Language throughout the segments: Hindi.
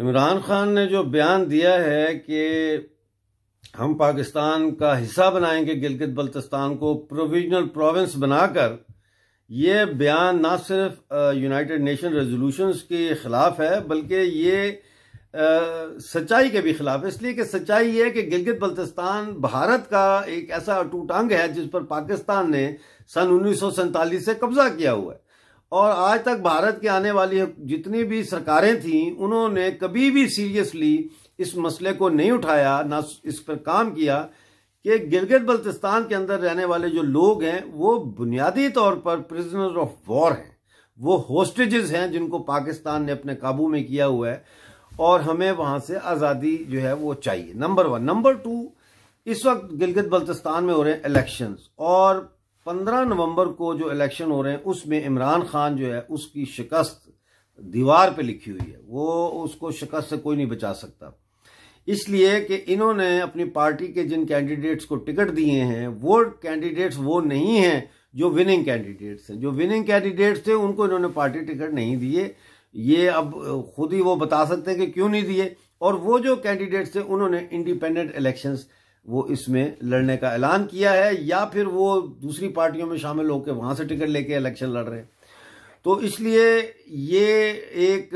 इमरान खान ने जो बयान दिया है कि हम पाकिस्तान का हिस्सा बनाएंगे गिलगित बल्तिस्तान को प्रोविजनल प्रोविंस बनाकर ये बयान ना सिर्फ यूनाइटेड नेशन रेजोल्यूशंस के ख़िलाफ़ है बल्कि ये आ, सच्चाई के भी ख़िलाफ़ इसलिए कि सच्चाई ये कि गिलगित बल्तिस्तान भारत का एक ऐसा अटूट अंग है जिस पर पाकिस्तान ने सन उन्नीस से कब्ज़ा किया हुआ है और आज तक भारत के आने वाली जितनी भी सरकारें थीं उन्होंने कभी भी सीरियसली इस मसले को नहीं उठाया ना इस पर काम किया कि गिलगित बल्तिस्तान के अंदर रहने वाले जो लोग हैं वो बुनियादी तौर पर प्रिजनर ऑफ वॉर हैं वो होस्टेजेस हैं जिनको पाकिस्तान ने अपने काबू में किया हुआ है और हमें वहां से आज़ादी जो है वो चाहिए नंबर वन नंबर टू इस वक्त गिलगित बल्तिस्तान में हो रहे हैं इलेक्शंस और पंद्रह नवंबर को जो इलेक्शन हो रहे हैं उसमें इमरान खान जो है उसकी शिकस्त दीवार पे लिखी हुई है वो उसको शिकस्त से कोई नहीं बचा सकता इसलिए कि इन्होंने अपनी पार्टी के जिन कैंडिडेट्स को टिकट दिए हैं वो कैंडिडेट्स वो नहीं हैं जो विनिंग कैंडिडेट्स हैं जो विनिंग कैंडिडेट्स थे उनको इन्होंने पार्टी टिकट नहीं दिए ये अब खुद ही वो बता सकते हैं कि क्यों नहीं दिए और वो जो कैंडिडेट्स थे उन्होंने इंडिपेंडेंट इलेक्शंस वो इसमें लड़ने का ऐलान किया है या फिर वो दूसरी पार्टियों में शामिल होकर वहां से टिकट लेके इलेक्शन लड़ रहे हैं तो इसलिए ये एक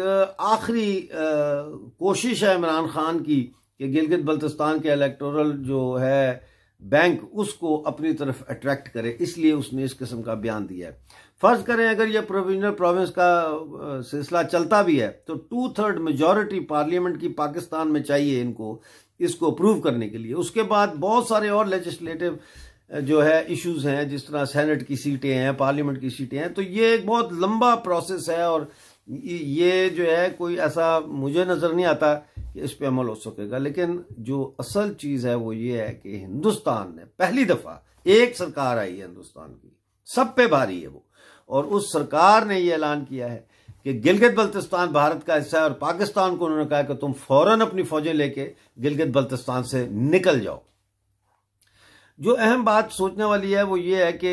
आखिरी कोशिश है इमरान खान की कि गिलगित बल्तिस्तान के इलेक्टोरल जो है बैंक उसको अपनी तरफ अट्रैक्ट करे इसलिए उसने इस किस्म का बयान दिया है फर्ज करें अगर यह प्रोविजनल प्रोविंस का सिलसिला चलता भी है तो टू थर्ड मेजॉरिटी पार्लियामेंट की पाकिस्तान में चाहिए इनको इसको अप्रूव करने के लिए उसके बाद बहुत सारे और लेजिस्लेटिव जो है इश्यूज हैं जिस तरह सेनेट की सीटें हैं पार्लियामेंट की सीटें हैं तो ये एक बहुत लंबा प्रोसेस है और ये जो है कोई ऐसा मुझे नज़र नहीं आता कि इस पर अमल हो सकेगा लेकिन जो असल चीज़ है वो ये है कि हिंदुस्तान ने पहली दफ़ा एक सरकार आई है हिंदुस्तान की सब पे भारी है वो और उस सरकार ने यह ऐलान किया है कि गिलगित बल्तिस्तान भारत का हिस्सा है और पाकिस्तान को उन्होंने कहा कि तुम फौरन अपनी फौजें लेके गिलगित बल्तिस्तान से निकल जाओ जो अहम बात सोचने वाली है वो ये है कि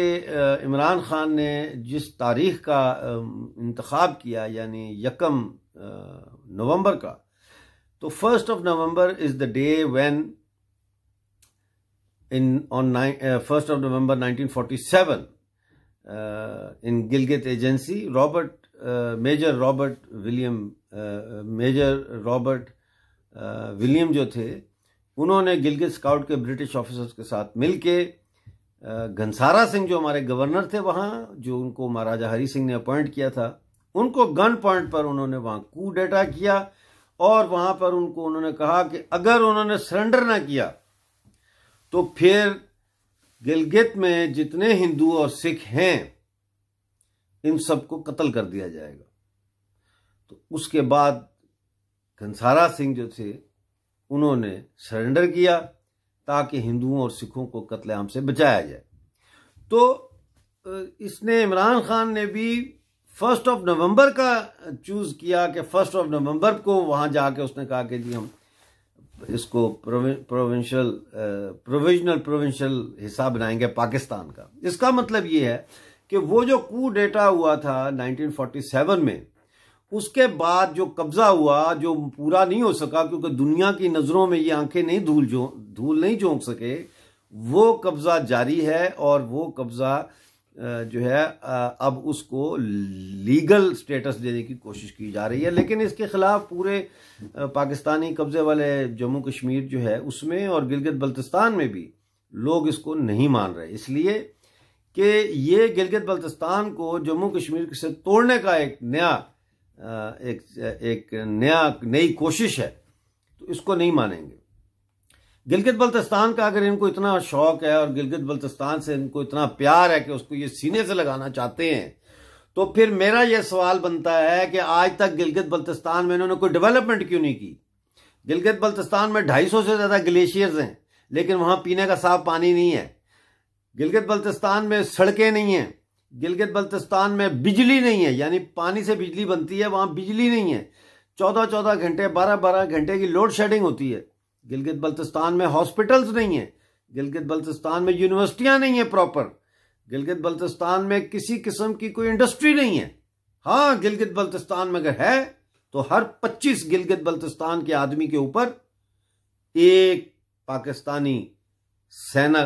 इमरान खान ने जिस तारीख का इंतखब किया यानी यकम नवंबर का तो first of November is the day when in on first of November of forty 1947 Uh, in Gilgit Agency, Robert major Robert William major Robert William जो थे उन्होंने गिलगित स्काउट के ब्रिटिश ऑफिसर्स के साथ मिलके घनसारा uh, सिंह जो हमारे गवर्नर थे वहाँ जो उनको महाराजा हरी सिंह ने अपॉइंट किया था उनको गन पॉइंट पर उन्होंने वहाँ कू डेटा किया और वहाँ पर उनको उन्होंने कहा कि अगर उन्होंने सरेंडर ना किया तो फिर गिलगित में जितने हिंदू और सिख हैं इन सबको कत्ल कर दिया जाएगा तो उसके बाद घनसारा सिंह जो थे उन्होंने सरेंडर किया ताकि हिंदुओं और सिखों को कत्लेआम से बचाया जाए तो इसने इमरान खान ने भी फर्स्ट ऑफ नवंबर का चूज़ किया कि फर्स्ट ऑफ नवंबर को वहां जाके उसने कहा कि जी हम इसको प्रोविंशियल प्रोविजनल प्रोविंशियल हिस्सा बनाएंगे पाकिस्तान का इसका मतलब ये है कि वो जो कू डेटा हुआ था 1947 में उसके बाद जो कब्जा हुआ जो पूरा नहीं हो सका क्योंकि दुनिया की नज़रों में ये आंखें नहीं धूल जो धूल नहीं झोंक सके वो कब्जा जारी है और वो कब्जा जो है अब उसको लीगल स्टेटस देने की कोशिश की जा रही है लेकिन इसके ख़िलाफ़ पूरे पाकिस्तानी कब्ज़े वाले जम्मू कश्मीर जो है उसमें और गिलगित बल्तिस्तान में भी लोग इसको नहीं मान रहे इसलिए कि ये गिलगित बल्तिस्तान को जम्मू कश्मीर से तोड़ने का एक नया एक एक नया नई कोशिश है तो इसको नहीं मानेंगे गिलगित बल्तिस्तान का अगर इनको इतना शौक है और गिलगित बल्तिस्तान से इनको इतना प्यार है कि उसको ये सीने से लगाना चाहते हैं तो फिर मेरा यह सवाल बनता है कि आज तक गिलगित बल्तिस्तान में इन्होंने कोई डेवलपमेंट क्यों नहीं की गिलगित बल्तिस्तान में 250 से ज़्यादा ग्लेशियर्स हैं लेकिन वहाँ पीने का साफ पानी नहीं है गिलगित बल्तिस्तान में सड़कें नहीं हैं गिलगित बल्तिस्तान में बिजली नहीं है यानी पानी से बिजली बनती है वहाँ बिजली नहीं है चौदह चौदह घंटे बारह बारह घंटे की लोड शेडिंग होती है गिलगित बल्तिस्तान में हॉस्पिटल्स नहीं है गिलगित बल्तिस्तान में यूनिवर्सिटियां नहीं है प्रॉपर गिलगित बल्तिस्तान में किसी किस्म की कोई इंडस्ट्री नहीं है हाँ गिलगित बल्तिस्तान में अगर है तो हर 25 गिलगित बल्तिस्तान के आदमी के ऊपर एक पाकिस्तानी सेना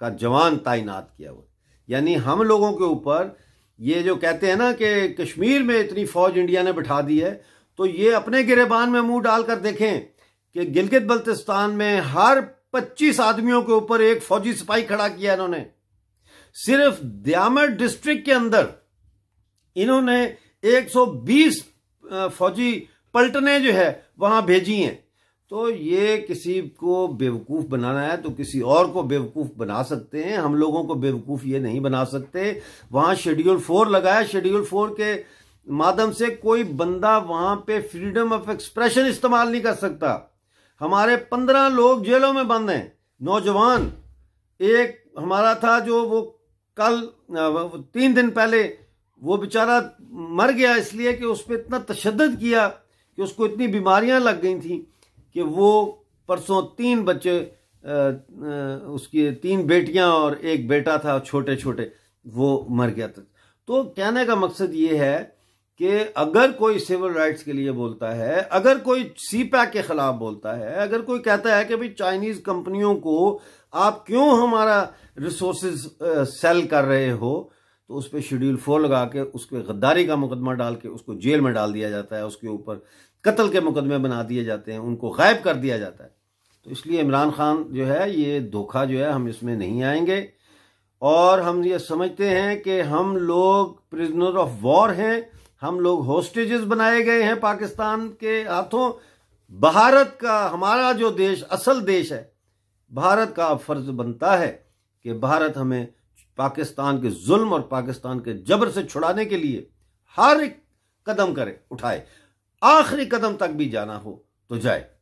का जवान तैनात किया हुआ यानी हम लोगों के ऊपर ये जो कहते हैं ना कि कश्मीर में इतनी फौज इंडिया ने बिठा दी है तो ये अपने गिरेबान में मुंह डालकर देखें कि गिलगित बल्तिस्तान में हर 25 आदमियों के ऊपर एक फौजी सिपाही खड़ा किया इन्होंने सिर्फ दयामर डिस्ट्रिक्ट के अंदर इन्होंने 120 फौजी पलटने जो है वहां भेजी हैं तो ये किसी को बेवकूफ़ बनाना है तो किसी और को बेवकूफ़ बना सकते हैं हम लोगों को बेवकूफ़ ये नहीं बना सकते वहां शेड्यूल फोर लगाया शेड्यूल फोर के माध्यम से कोई बंदा वहां पे फ्रीडम ऑफ एक्सप्रेशन इस्तेमाल नहीं कर सकता हमारे पंद्रह लोग जेलों में बंद हैं नौजवान एक हमारा था जो वो कल तीन दिन पहले वो बेचारा मर गया इसलिए कि उस पर इतना तशद किया कि उसको इतनी बीमारियां लग गई थी कि वो परसों तीन बच्चे उसकी तीन बेटियां और एक बेटा था छोटे छोटे वो मर गया था तो कहने का मकसद ये है कि अगर कोई सिविल राइट्स के लिए बोलता है अगर कोई सी पैक के खिलाफ बोलता है अगर कोई कहता है कि भाई चाइनीज कंपनियों को आप क्यों हमारा रिसोर्स सेल कर रहे हो तो उस पर शेड्यूल फोर लगा के उस पर गद्दारी का मुकदमा डाल के उसको जेल में डाल दिया जाता है उसके ऊपर कत्ल के मुकदमे बना दिए जाते हैं उनको गायब कर दिया जाता है तो इसलिए इमरान खान जो है ये धोखा जो है हम इसमें नहीं आएंगे और हम ये समझते हैं कि हम लोग प्रिजनर ऑफ वॉर हैं हम लोग होस्टेजेस बनाए गए हैं पाकिस्तान के हाथों भारत का हमारा जो देश असल देश है भारत का फर्ज बनता है कि भारत हमें पाकिस्तान के जुल्म और पाकिस्तान के जबर से छुड़ाने के लिए हर एक कदम करे उठाए आखिरी कदम तक भी जाना हो तो जाए